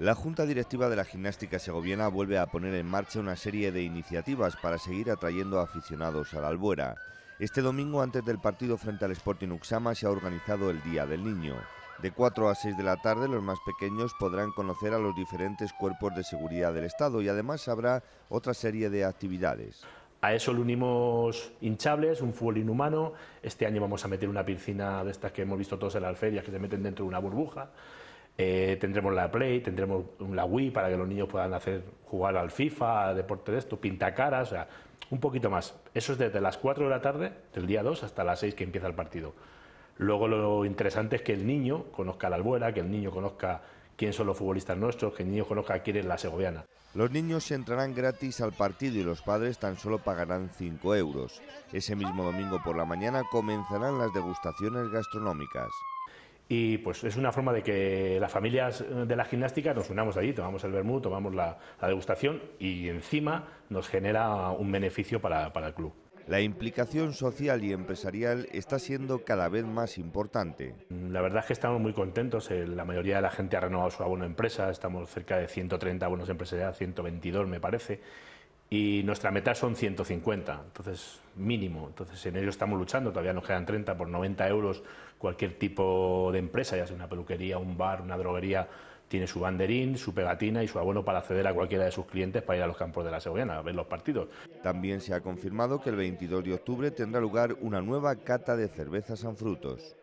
La Junta Directiva de la Gimnástica Segoviana vuelve a poner en marcha una serie de iniciativas para seguir atrayendo aficionados a la albuera. Este domingo, antes del partido frente al Sporting Uxama, se ha organizado el Día del Niño. De 4 a 6 de la tarde, los más pequeños podrán conocer a los diferentes cuerpos de seguridad del Estado y además habrá otra serie de actividades. A eso le unimos hinchables, un fútbol inhumano. Este año vamos a meter una piscina de estas que hemos visto todos en las ferias, que se meten dentro de una burbuja. Eh, tendremos la Play, tendremos la Wii para que los niños puedan hacer jugar al FIFA, deporte de esto, ...pinta caras, o sea, un poquito más. Eso es desde las 4 de la tarde, del día 2 hasta las 6 que empieza el partido. Luego lo interesante es que el niño conozca la albuera, que el niño conozca quién son los futbolistas nuestros, que el niño conozca quién es la segoviana. Los niños entrarán gratis al partido y los padres tan solo pagarán 5 euros. Ese mismo domingo por la mañana comenzarán las degustaciones gastronómicas. Y pues es una forma de que las familias eh, de la gimnástica nos unamos allí, tomamos el vermú, tomamos la, degustación y encima nos genera un beneficio para, el club. La implicación social y empresarial está siendo cada vez más importante. Mm, la verdad es que estamos muy contentos. Eh, la mayoría de la gente ha renovado su abono empresa. Estamos cerca de 130 abonos empresariales, 122 me parece y nuestra meta son 150, entonces mínimo. Entonces en ello estamos luchando, todavía nos quedan 30 por 90 euros. Cualquier tipo de empresa, ya sea una peluquería, un bar, una droguería, tiene su banderín, su pegatina y su abuelo para acceder a cualquiera de sus clientes para ir a los campos de la Segoviana a ver los partidos. También se ha confirmado que el 22 de octubre tendrá lugar una nueva cata de cerveza Sanfrutos.